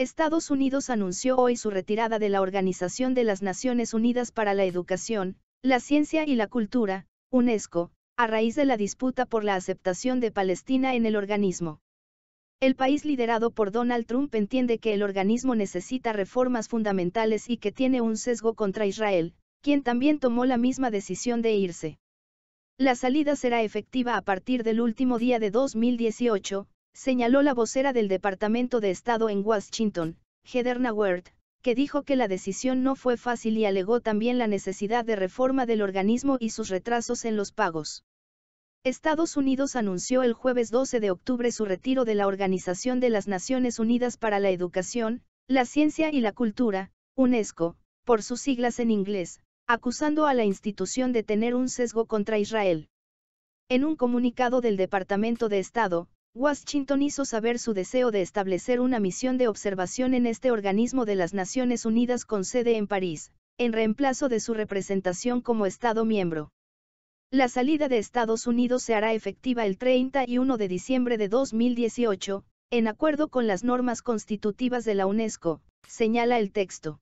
Estados Unidos anunció hoy su retirada de la Organización de las Naciones Unidas para la Educación, la Ciencia y la Cultura, UNESCO, a raíz de la disputa por la aceptación de Palestina en el organismo. El país liderado por Donald Trump entiende que el organismo necesita reformas fundamentales y que tiene un sesgo contra Israel, quien también tomó la misma decisión de irse. La salida será efectiva a partir del último día de 2018, señaló la vocera del Departamento de Estado en Washington, Heather Ward, que dijo que la decisión no fue fácil y alegó también la necesidad de reforma del organismo y sus retrasos en los pagos. Estados Unidos anunció el jueves 12 de octubre su retiro de la Organización de las Naciones Unidas para la Educación, la Ciencia y la Cultura, UNESCO, por sus siglas en inglés, acusando a la institución de tener un sesgo contra Israel. En un comunicado del Departamento de Estado, Washington hizo saber su deseo de establecer una misión de observación en este organismo de las Naciones Unidas con sede en París, en reemplazo de su representación como Estado miembro. La salida de Estados Unidos se hará efectiva el 31 de diciembre de 2018, en acuerdo con las normas constitutivas de la UNESCO, señala el texto.